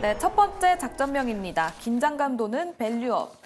네, 첫 번째 작전명입니다. 긴장감 도는 밸류업.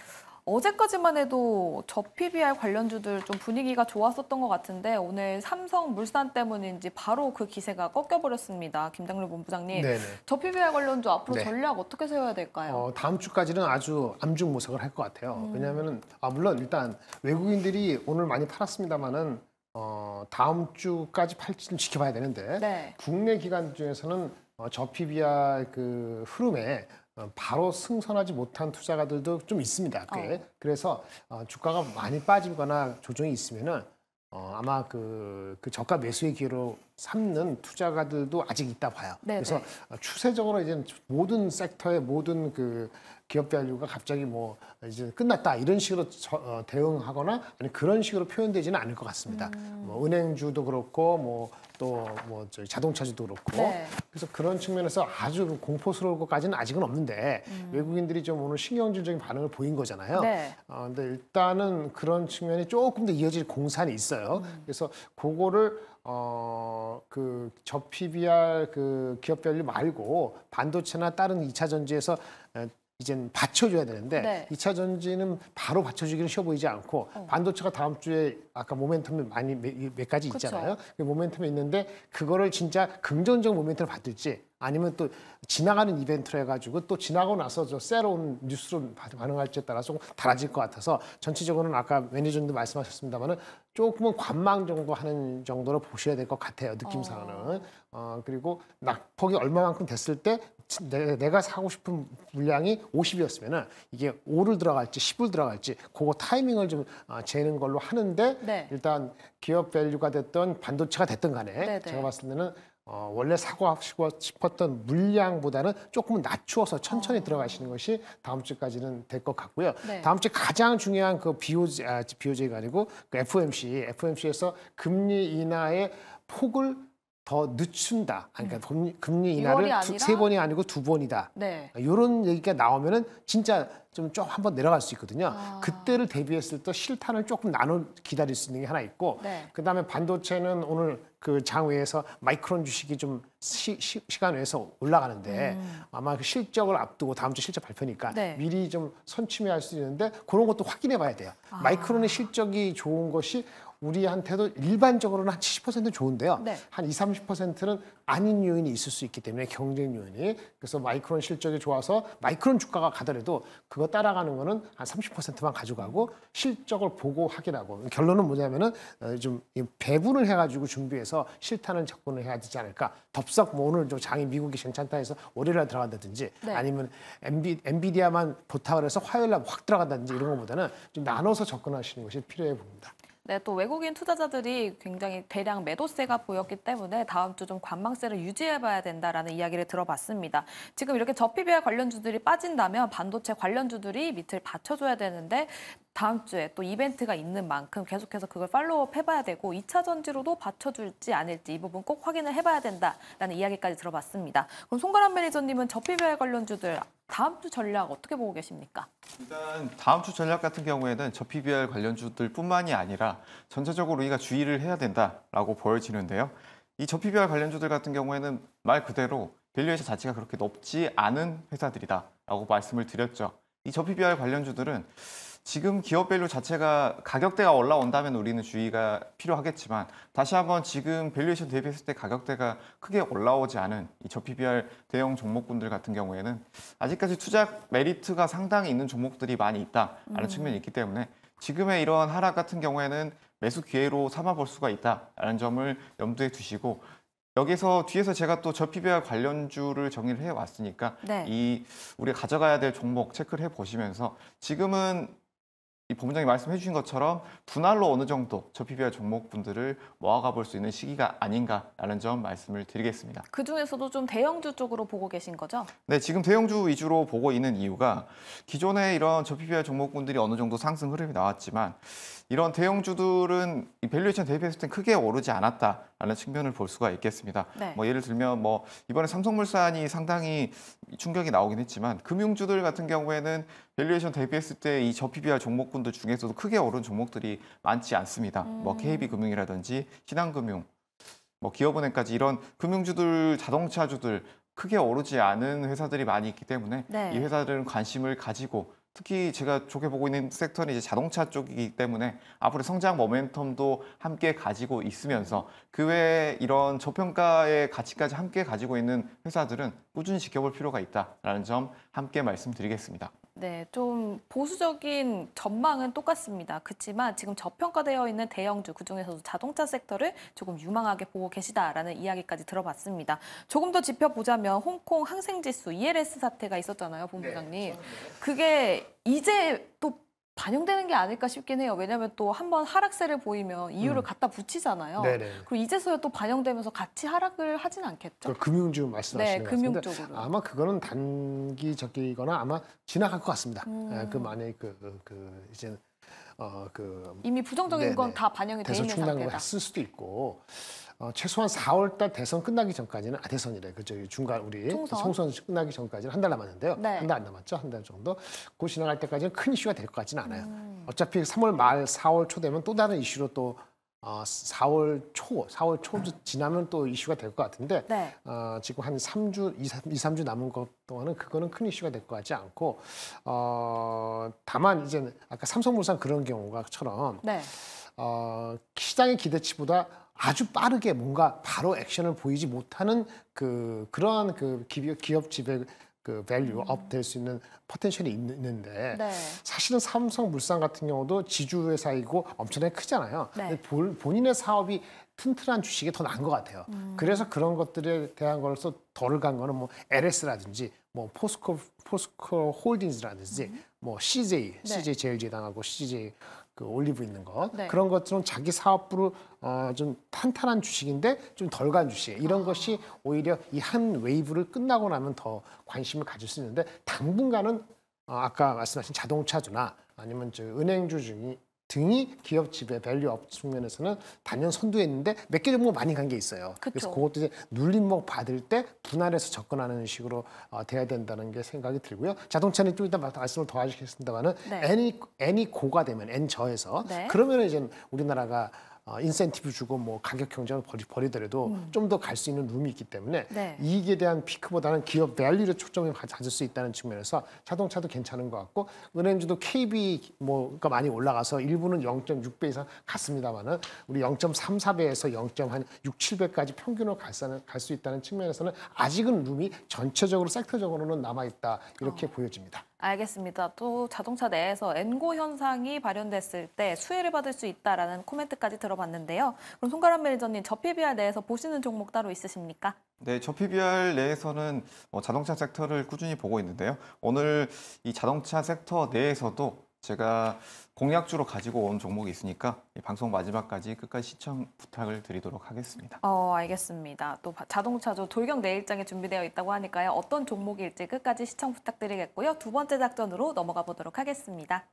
어제까지만 해도 저 PBR 관련주들 좀 분위기가 좋았었던 것 같은데 오늘 삼성 물산 때문인지 바로 그 기세가 꺾여버렸습니다. 김장률 본부장님. 네네. 저 PBR 관련주 앞으로 네. 전략 어떻게 세워야 될까요? 어, 다음 주까지는 아주 암중모색을할 것 같아요. 음. 왜냐하면 아, 물론 일단 외국인들이 오늘 많이 팔았습니다마는 어, 다음 주까지 팔지는 지켜봐야 되는데 네. 국내 기관 중에서는 어, 저피비아그 흐름에 어, 바로 승선하지 못한 투자가들도 좀 있습니다. 어. 꽤. 어. 그래서 주가가 많이 빠지거나 조정이 있으면은 어, 아마 그, 그 저가 매수의 기회로 삼는 투자가들도 아직 있다 봐요. 네네. 그래서 네. 어, 추세적으로 이제 모든 섹터의 모든 그 기업 밸류가 갑자기 뭐 이제 끝났다 이런 식으로 저, 어, 대응하거나 아니 그런 식으로 표현되지는 않을 것 같습니다. 음. 뭐 은행주도 그렇고 뭐 또 뭐 자동차주도 그렇고 네. 그래서 그런 측면에서 아주 그 공포스러울 것까지는 아직은 없는데 음. 외국인들이 좀 오늘 신경질적인 반응을 보인 거잖아요. 네. 어, 근데 일단은 그런 측면이 조금 더 이어질 공산이 있어요. 음. 그래서 그거를 어, 그, 저 PBR 그 기업 밸류 말고 반도체나 다른 이차 전지에서 이젠 받쳐줘야 되는데 네. 2차 전지는 바로 받쳐주기는 쉬워 보이지 않고 어. 반도체가 다음 주에 아까 모멘텀이 많이 몇, 몇 가지 있잖아요. 그 모멘텀이 있는데 그거를 진짜 긍정적 모멘텀을 받을지 아니면 또 지나가는 이벤트로 해가지고 또 지나고 나서 저 새로운 뉴스로 반응할지에 따라서 조금 달라질 것 같아서 전체적으로는 아까 매니저님도 말씀하셨습니다만은 조금은 관망 정도 하는 정도로 보셔야 될 것 같아요 느낌상은 어. 어. 그리고 낙폭이 얼마만큼 됐을 때 내, 가 사고 싶은 물량이 50이었으면 이게 5를 들어갈지 10을 들어갈지 그거 타이밍을 좀 아, 재는 걸로 하는데 네. 일단 기업 밸류가 됐던 반도체가 됐든 간에 네네. 네. 제가 봤을 때는 어, 원래 사고 하고 싶었던 물량보다는 조금 낮추어서 천천히 어. 들어가시는 것이 다음 주까지는 될 것 같고요. 네. 다음 주 가장 중요한 그 BOJ, 아, BOJ가 아니고 그 FOMC, FOMC에서 금리 인하의 폭을 더 늦춘다. 그러니까 음. 금리 인하를 두, 세 번이 아니고 두 번이다. 네. 이런 그러니까 얘기가 나오면은 진짜 좀좀 한번 내려갈 수 있거든요. 아. 그때를 대비했을 때 실탄을 조금 나눠 기다릴 수 있는 게 하나 있고, 네. 그 다음에 반도체는 오늘 그 장외에서 마이크론 주식이 좀 시, 시간 외에서 올라가는데 음. 아마 그 실적을 앞두고 다음 주 실적 발표니까 네. 미리 좀 선침해할 수 있는데 그런 것도 확인해 봐야 돼요. 아. 마이크론의 실적이 좋은 것이 우리한테도 일반적으로는 한 70%는 좋은데요. 네. 한 20, 30%는 아닌 요인이 있을 수 있기 때문에 경쟁 요인이. 그래서 마이크론 실적이 좋아서 마이크론 주가가 가더라도 그거 따라가는 거는 한 30%만 가져가고 실적을 보고 확인하고 결론은 뭐냐면은 어, 좀 배분을 해가지고 준비해서 실탄을 접근을 해야 되지 않을까. 덥석 뭐 오늘 좀 장이 미국이 괜찮다 해서 월요일날 들어간다든지 네. 아니면 엔비, 엔비디아만 보탁을 해서 화요일날 확 들어간다든지 이런 것보다는 좀 나눠서 접근하시는 것이 필요해 보입니다. 네, 또 외국인 투자자들이 굉장히 대량 매도세가 보였기 때문에 다음 주 좀 관망세를 유지해봐야 된다라는 이야기를 들어봤습니다. 지금 이렇게 저피비아 관련주들이 빠진다면 반도체 관련주들이 밑을 받쳐줘야 되는데 다음 주에 또 이벤트가 있는 만큼 계속해서 그걸 팔로우업 해봐야 되고 2차 전지로도 받쳐줄지 아닐지 이 부분 꼭 확인을 해봐야 된다라는 이야기까지 들어봤습니다. 그럼 송가람 매니저님은 저피비아 관련주들 다음 주 전략 어떻게 보고 계십니까? 일단 다음 주 전략 같은 경우에는 저 PBR 관련주들 뿐만이 아니라 전체적으로 우리가 주의를 해야 된다라고 보여지는데요. 이 저 PBR 관련주들 같은 경우에는 말 그대로 밸류에이션 자체가 그렇게 높지 않은 회사들이다라고 말씀을 드렸죠. 이 저 PBR 관련주들은 지금 기업 밸류 자체가 가격대가 올라온다면 우리는 주의가 필요하겠지만 다시 한번 지금 밸류에이션 대비했을 때 가격대가 크게 올라오지 않은 이저 PBR 대형 종목군들 같은 경우에는 아직까지 투자 메리트가 상당히 있는 종목들이 많이 있다라는 음. 측면이 있기 때문에 지금의 이러한 하락 같은 경우에는 매수 기회로 삼아볼 수가 있다라는 점을 염두에 두시고 여기서 뒤에서 제가 또 저피비알 관련주를 정리를 해왔으니까 네. 이 우리가 가져가야 될 종목 체크를 해보시면서 지금은 이본부장님 말씀해 주신 것처럼 분할로 어느 정도 저 PBR 종목분들을 모아가 볼 수 있는 시기가 아닌가라는 점 말씀을 드리겠습니다. 그중에서도 좀 대형주 쪽으로 보고 계신 거죠? 네, 지금 대형주 위주로 보고 있는 이유가 기존에 이런 저 PBR 종목분들이 어느 정도 상승 흐름이 나왔지만 이런 대형주들은 이 밸류에이션 대비했을 땐 크게 오르지 않았다라는 측면을 볼 수가 있겠습니다. 네. 뭐 예를 들면 뭐 이번에 삼성물산이 상당히 충격이 나오긴 했지만 금융주들 같은 경우에는 밸류에이션 대비했을 때 이저 PBR 종목 종목분들 중에서도 크게 오른 종목들이 많지 않습니다. 뭐 음. 뭐 KB금융이라든지 신한금융, 뭐 기업은행까지 이런 금융주들, 자동차주들 크게 오르지 않은 회사들이 많이 있기 때문에 네. 이 회사들은 관심을 가지고 특히 제가 좋게 보고 있는 섹터는 이제 자동차 쪽이기 때문에 앞으로 성장 모멘텀도 함께 가지고 있으면서 그 외에 이런 저평가의 가치까지 함께 가지고 있는 회사들은 꾸준히 지켜볼 필요가 있다라는 점 함께 말씀드리겠습니다. 네, 좀 보수적인 전망은 똑같습니다. 그렇지만 지금 저평가되어 있는 대형주, 그중에서도 자동차 섹터를 조금 유망하게 보고 계시다라는 이야기까지 들어봤습니다. 조금 더 짚어보자면 홍콩 항생지수 ELS 사태가 있었잖아요, 본부장님. 네, 네. 그게 이제 또 반영되는 게 아닐까 싶긴 해요. 왜냐하면 또 한 번 하락세를 보이면 이유를 음. 갖다 붙이잖아요. 네네. 그리고 이제서야 또 반영되면서 같이 하락을 하진 않겠죠. 금융주 말씀하시는 네, 금융 쪽으로. 아마 그거는 단기적이거나 아마 지나갈 것 같습니다. 음. 예, 그 만약에 그, 그, 그 이제 어, 그 이미 부정적인 건 다 반영이 돼 있는 상태다. 대 했을 수도 있고 어, 최소한 4월달 대선 끝나기 전까지는 아 대선이래 그저 중간 우리 총선. 끝나기 전까지는 한 달 남았는데요. 네. 한달 안 남았죠. 한 달 정도. 곧 지나갈 때까지는 큰 이슈가 될 것 같지는 않아요. 음. 어차피 3월 말 4월 초 되면 또 다른 이슈로 또 어, 4월 초, 4월 초 지나면 또 이슈가 될 것 같은데 네. 어, 지금 한 3주, 2, 3, 주 남은 것 동안은 그거는 큰 이슈가 될 것 같지 않고 어, 다만 이제 아까 삼성물산 그런 경우가처럼 네. 어, 시장의 기대치보다 아주 빠르게 뭔가 바로 액션을 보이지 못하는 그 그러한 그 기업, 기업 지배 그 밸류 업될 수 있는 포텐셜이 있는데 네. 사실은 삼성물산 같은 경우도 지주회사이고 엄청나게 크잖아요. 네. 본, 본인의 사업이 튼튼한 주식이 더 나은 것 같아요. 음. 그래서 그런 것들에 대한 걸로서 덜간 거는 뭐 LS라든지 뭐 포스코 포스코 홀딩스라든지 음. 뭐 CJ, 네. CJ 제일제당하고 CJ 그 올리브 있는 것 네. 그런 것처럼 자기 사업부로 어, 좀 탄탄한 주식인데 좀 덜 간 주식 이런 아. 것이 오히려 이 한 웨이브를 끝나고 나면 더 관심을 가질 수 있는데 당분간은 어, 아까 말씀하신 자동차주나 아니면 저 은행주 중 등이 기업 지배 밸류업 측면에서는 단연 선두에 있는데 몇개 종목 많이 간 게 있어요. 그쵸. 그래서 그것도 이제 눌림목 받을 때 분할해서 접근하는 식으로 어, 돼야 된다는 게 생각이 들고요. 자동차는 좀 이따 말씀을 더 하시겠습니다만은 네. N이 N이 고가 되면 N 저에서 네. 그러면 이제 우리나라가 어, 인센티브 주고 뭐 가격 경쟁을 버리, 버리더라도 음. 좀더 갈 수 있는 룸이 있기 때문에 네. 이익에 대한 피크보다는 기업 밸류를 초점을 가질 수 있다는 측면에서 자동차도 괜찮은 것 같고 은행주도 KB 뭐가 많이 올라가서 일부는 0.6배 이상 갔습니다만은 우리 0.34배에서 0.6, 7배까지 평균으로 갈 수 있다는 측면에서는 아직은 룸이 전체적으로 섹터적으로는 남아 있다 이렇게 어. 보여집니다. 알겠습니다. 또 자동차 내에서 엔고 현상이 발현됐을 때 수혜를 받을 수 있다라는 코멘트까지 들어봤는데요. 그럼 송가람 매니저님, 저 PBR 내에서 보시는 종목 따로 있으십니까? 네, 저 PBR 내에서는 뭐 자동차 섹터를 꾸준히 보고 있는데요. 오늘 이 자동차 섹터 내에서도 제가 공약주로 가지고 온 종목이 있으니까 방송 마지막까지 끝까지 시청 부탁을 드리도록 하겠습니다. 어, 알겠습니다. 또 자동차주 돌격 내일장이 준비되어 있다고 하니까요. 어떤 종목일지 끝까지 시청 부탁드리겠고요. 두 번째 작전으로 넘어가 보도록 하겠습니다.